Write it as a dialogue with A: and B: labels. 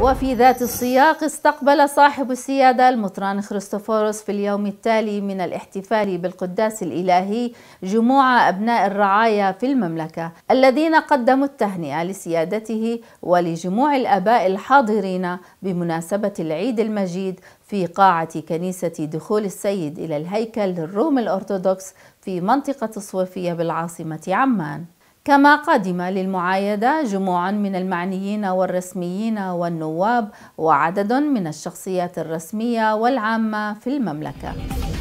A: وفي ذات السياق استقبل صاحب السيادة المطران خريستوفوروس في اليوم التالي من الاحتفال بالقداس الإلهي جموع أبناء الرعايا في المملكة الذين قدموا التهنئة لسيادته ولجموع الآباء الحاضرين بمناسبة العيد المجيد في قاعة كنيسة دخول السيد إلى الهيكل للروم الأرثوذكس في منطقة الصوفية بالعاصمة عمان كما قدم للمعايدة جموع من المعنيين والرسميين والنواب وعدد من الشخصيات الرسمية والعامة في المملكة